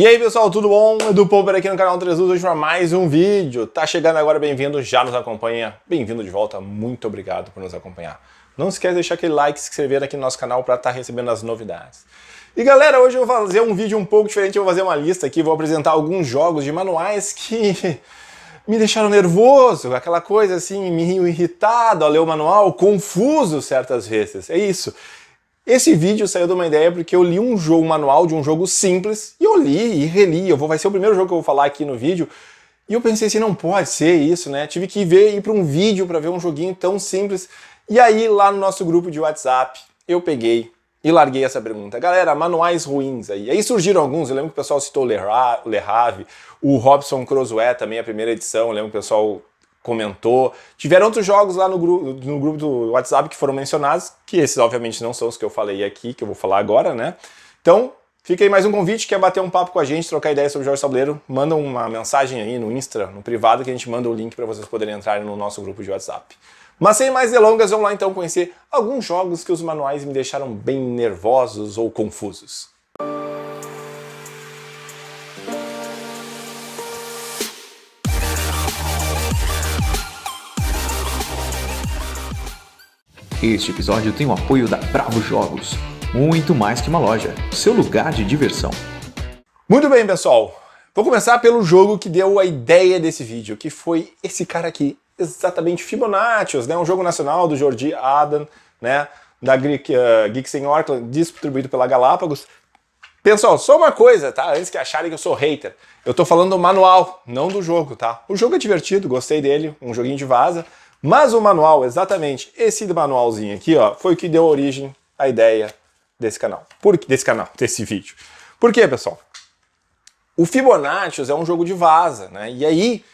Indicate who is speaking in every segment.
Speaker 1: E aí pessoal, tudo bom? Edu Popper aqui no canal 3 hoje para mais um vídeo. Tá chegando agora, bem-vindo, já nos acompanha. Bem-vindo de volta, muito obrigado por nos acompanhar. Não esquece de deixar aquele like, se inscrever aqui no nosso canal para estar tá recebendo as novidades. E galera, hoje eu vou fazer um vídeo um pouco diferente, eu vou fazer uma lista aqui, vou apresentar alguns jogos de manuais que me deixaram nervoso, aquela coisa assim, me irritado ao ler o manual, confuso certas vezes, é isso. Esse vídeo saiu de uma ideia porque eu li um jogo um manual de um jogo simples e eu li e reli. Eu vou, vai ser o primeiro jogo que eu vou falar aqui no vídeo. E eu pensei assim, não pode ser isso, né? Tive que ver ir para um vídeo para ver um joguinho tão simples. E aí lá no nosso grupo de WhatsApp eu peguei e larguei essa pergunta. Galera, manuais ruins aí. Aí surgiram alguns, eu lembro que o pessoal citou Le Rave, o Robson Crosué também, a primeira edição, eu lembro que o pessoal comentou. Tiveram outros jogos lá no, gru no grupo do WhatsApp que foram mencionados, que esses obviamente não são os que eu falei aqui, que eu vou falar agora, né? Então, fica aí mais um convite, quer bater um papo com a gente, trocar ideia sobre o Jorge tabuleiro, manda uma mensagem aí no Insta, no privado, que a gente manda o link para vocês poderem entrar no nosso grupo de WhatsApp. Mas sem mais delongas, vamos lá então conhecer alguns jogos que os manuais me deixaram bem nervosos ou confusos. Este episódio tem o apoio da Bravo Jogos, muito mais que uma loja, seu lugar de diversão. Muito bem, pessoal. Vou começar pelo jogo que deu a ideia desse vídeo, que foi esse cara aqui, exatamente Fibonacci, né? Um jogo nacional do Jordi Adam, né? Da Greek, uh, Geeks in Auckland, distribuído pela Galápagos. Pessoal, só uma coisa, tá? Antes que acharem que eu sou hater. Eu tô falando do manual, não do jogo, tá? O jogo é divertido, gostei dele, um joguinho de vaza. Mas o manual, exatamente, esse manualzinho aqui, ó, foi o que deu origem à ideia desse canal. Por, desse canal, desse vídeo. Por quê, pessoal? O Fibonacci é um jogo de vaza, né? E aí,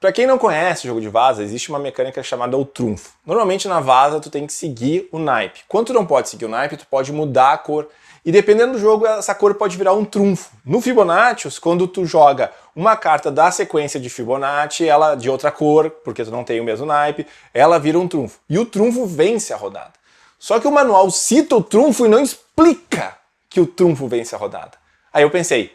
Speaker 1: para quem não conhece o jogo de vaza, existe uma mecânica chamada o trunfo. Normalmente na vaza tu tem que seguir o naipe. Quando tu não pode seguir o naipe, tu pode mudar a cor e dependendo do jogo, essa cor pode virar um trunfo. No Fibonacci, quando tu joga uma carta da sequência de Fibonacci, ela de outra cor, porque tu não tem o mesmo naipe, ela vira um trunfo. E o trunfo vence a rodada. Só que o manual cita o trunfo e não explica que o trunfo vence a rodada. Aí eu pensei,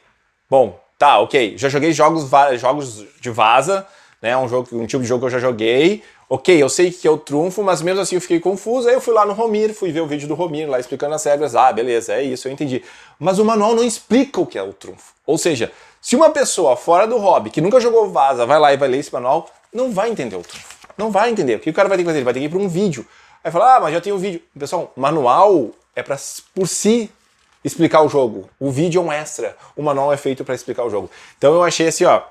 Speaker 1: bom, tá, ok, já joguei jogos, jogos de vaza, né? Um jogo, um tipo de jogo que eu já joguei. Ok, eu sei que é o trunfo, mas mesmo assim eu fiquei confuso. Aí eu fui lá no Romir, fui ver o vídeo do Romir lá explicando as regras. Ah, beleza, é isso, eu entendi. Mas o manual não explica o que é o trunfo. Ou seja, se uma pessoa fora do hobby, que nunca jogou vaza, vai lá e vai ler esse manual, não vai entender o trunfo. Não vai entender. O que o cara vai ter que fazer? Ele vai ter que ir para um vídeo. Aí fala, ah, mas já tem um vídeo. Pessoal, manual é para por si explicar o jogo. O vídeo é um extra. O manual é feito para explicar o jogo. Então eu achei assim, ó,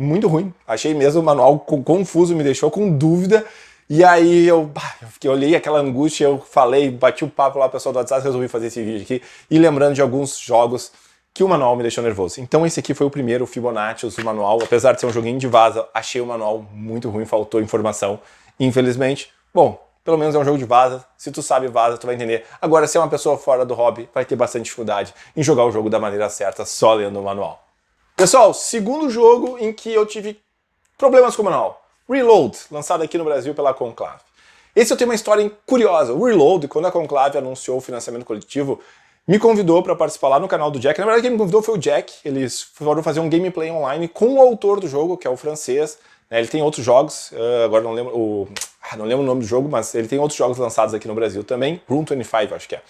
Speaker 1: muito ruim. Achei mesmo o manual confuso, me deixou com dúvida. E aí eu, eu olhei aquela angústia, eu falei, bati o papo lá pessoal do WhatsApp, resolvi fazer esse vídeo aqui. E lembrando de alguns jogos que o manual me deixou nervoso. Então esse aqui foi o primeiro, o Fibonacci, o manual. Apesar de ser um joguinho de vaza, achei o manual muito ruim, faltou informação, infelizmente. Bom, pelo menos é um jogo de vaza. Se tu sabe vaza, tu vai entender. Agora, se é uma pessoa fora do hobby, vai ter bastante dificuldade em jogar o jogo da maneira certa, só lendo o manual. Pessoal, segundo jogo em que eu tive problemas com o manual. Reload, lançado aqui no Brasil pela Conclave. Esse eu tenho uma história curiosa. O Reload, quando a Conclave anunciou o financiamento coletivo, me convidou para participar lá no canal do Jack. Na verdade, quem me convidou foi o Jack. Eles foram fazer um gameplay online com o autor do jogo, que é o francês. Né? Ele tem outros jogos, ah, agora não lembro, o, ah, não lembro o nome do jogo, mas ele tem outros jogos lançados aqui no Brasil também. Room 25, acho que é.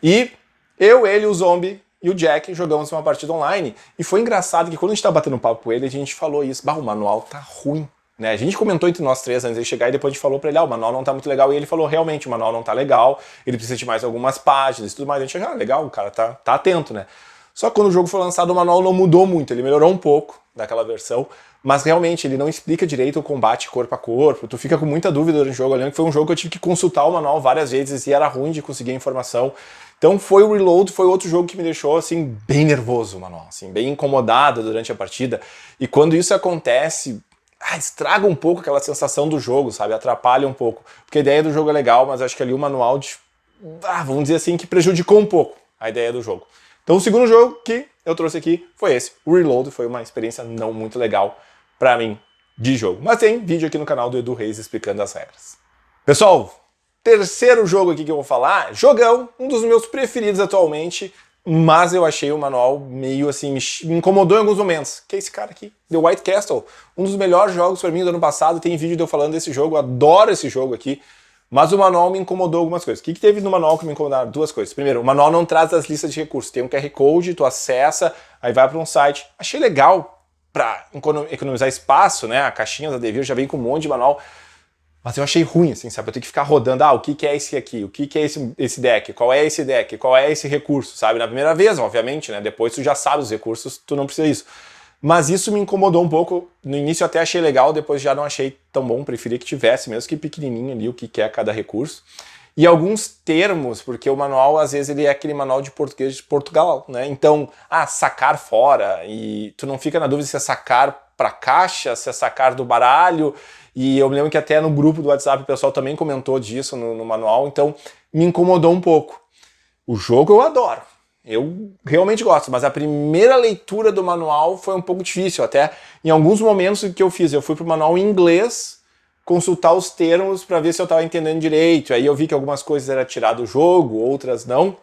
Speaker 1: E eu, ele e o Zombie e o Jack jogamos uma partida online. E foi engraçado que quando a gente estava tá batendo papo com ele, a gente falou isso. Bah, o manual tá ruim. Né? A gente comentou entre nós três antes de chegar e depois a gente falou para ele, ah, o manual não tá muito legal. E ele falou, realmente, o manual não tá legal, ele precisa de mais algumas páginas e tudo mais. A gente, ah, legal, o cara tá, tá atento, né? Só que quando o jogo foi lançado, o manual não mudou muito, ele melhorou um pouco daquela versão, mas realmente ele não explica direito o combate corpo a corpo, tu fica com muita dúvida durante o jogo, olhando que foi um jogo que eu tive que consultar o manual várias vezes e era ruim de conseguir a informação. Então foi o Reload, foi outro jogo que me deixou assim bem nervoso, mano, assim, bem incomodado durante a partida. E quando isso acontece, ah, estraga um pouco aquela sensação do jogo, sabe? Atrapalha um pouco. Porque a ideia do jogo é legal, mas acho que ali o manual, de, ah, vamos dizer assim, que prejudicou um pouco a ideia do jogo. Então o segundo jogo que eu trouxe aqui foi esse. O Reload foi uma experiência não muito legal para mim de jogo. Mas tem vídeo aqui no canal do Edu Reis explicando as regras. Pessoal, Terceiro jogo aqui que eu vou falar, jogão, um dos meus preferidos atualmente, mas eu achei o manual meio assim, me incomodou em alguns momentos. Que é esse cara aqui, The White Castle, um dos melhores jogos para mim do ano passado, tem vídeo de eu falando desse jogo, adoro esse jogo aqui. Mas o manual me incomodou algumas coisas. O que, que teve no manual que me incomodaram? Duas coisas. Primeiro, o manual não traz as listas de recursos. Tem um QR Code, tu acessa, aí vai para um site. Achei legal para economizar espaço, né? A caixinha da Devir já vem com um monte de manual. Mas eu achei ruim, assim, sabe? Eu tenho que ficar rodando, ah, o que, que é esse aqui? O que, que é esse, esse deck? Qual é esse deck? Qual é esse recurso, sabe? Na primeira vez, obviamente, né? Depois tu já sabe os recursos, tu não precisa disso. Mas isso me incomodou um pouco. No início eu até achei legal, depois já não achei tão bom. Preferia que tivesse, mesmo que pequenininho ali, o que, que é cada recurso. E alguns termos, porque o manual, às vezes, ele é aquele manual de português de Portugal, né? Então, ah, sacar fora, e tu não fica na dúvida se é sacar para caixa, se é sacar do baralho. E eu me lembro que até no grupo do WhatsApp o pessoal também comentou disso no, no manual, então me incomodou um pouco. O jogo eu adoro, eu realmente gosto, mas a primeira leitura do manual foi um pouco difícil. Até em alguns momentos o que eu fiz, eu fui para o manual em inglês consultar os termos para ver se eu estava entendendo direito. Aí eu vi que algumas coisas eram tiradas do jogo, outras não.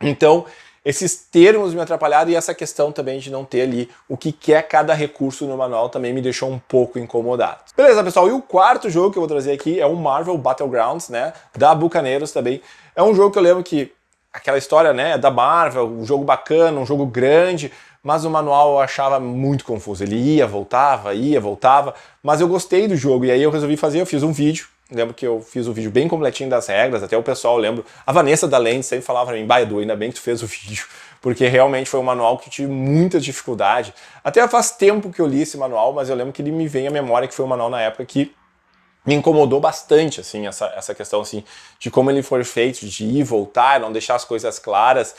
Speaker 1: Então esses termos me atrapalharam e essa questão também de não ter ali o que quer é cada recurso no manual também me deixou um pouco incomodado. Beleza, pessoal, e o quarto jogo que eu vou trazer aqui é o Marvel Battlegrounds, né, da Bucaneiros também. É um jogo que eu lembro que aquela história, né, da Marvel, um jogo bacana, um jogo grande, mas o manual eu achava muito confuso. Ele ia, voltava, ia, voltava, mas eu gostei do jogo e aí eu resolvi fazer, eu fiz um vídeo Lembro que eu fiz o vídeo bem completinho das regras, até o pessoal, lembro. A Vanessa da Lente sempre falava pra mim, Baidu, ainda bem que tu fez o vídeo, porque realmente foi um manual que tive muita dificuldade. Até faz tempo que eu li esse manual, mas eu lembro que ele me vem à memória que foi um manual na época que me incomodou bastante, assim, essa, essa questão, assim, de como ele foi feito, de ir, voltar, não deixar as coisas claras.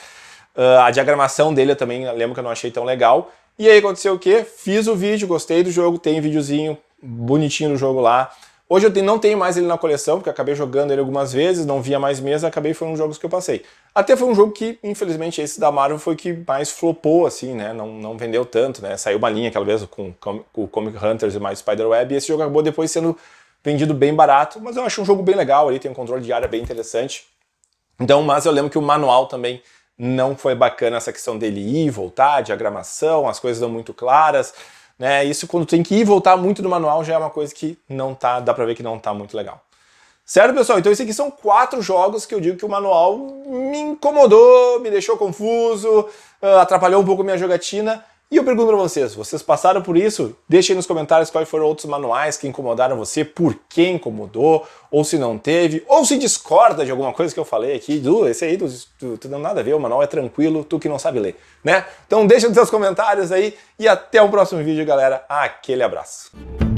Speaker 1: Uh, a diagramação dele eu também lembro que eu não achei tão legal. E aí aconteceu o quê? Fiz o vídeo, gostei do jogo, tem videozinho bonitinho do jogo lá. Hoje eu não tenho mais ele na coleção, porque acabei jogando ele algumas vezes, não via mais mesa, acabei foi um dos jogos que eu passei. Até foi um jogo que, infelizmente, esse da Marvel foi que mais flopou, assim, né? Não, não vendeu tanto, né? Saiu uma linha aquela vez com, com o Comic Hunters e mais Spider-Web, e esse jogo acabou depois sendo vendido bem barato, mas eu acho um jogo bem legal ali, tem um controle de área bem interessante. Então, mas eu lembro que o manual também não foi bacana essa questão dele ir, voltar, diagramação, as coisas não muito claras. Né? Isso quando tem que ir e voltar muito no manual já é uma coisa que não tá, dá para ver que não tá muito legal. Certo, pessoal? Então, isso aqui são quatro jogos que eu digo que o manual me incomodou, me deixou confuso, ah, atrapalhou um pouco minha jogatina, e eu pergunto pra vocês, vocês passaram por isso? Deixem nos comentários quais foram outros manuais que incomodaram você, por que incomodou, ou se não teve, ou se discorda de alguma coisa que eu falei aqui. Du, esse aí, tu, tu, não nada a ver, o manual é tranquilo, tu que não sabe ler, né? Então deixa nos seus comentários aí e até o próximo vídeo, galera. Aquele abraço.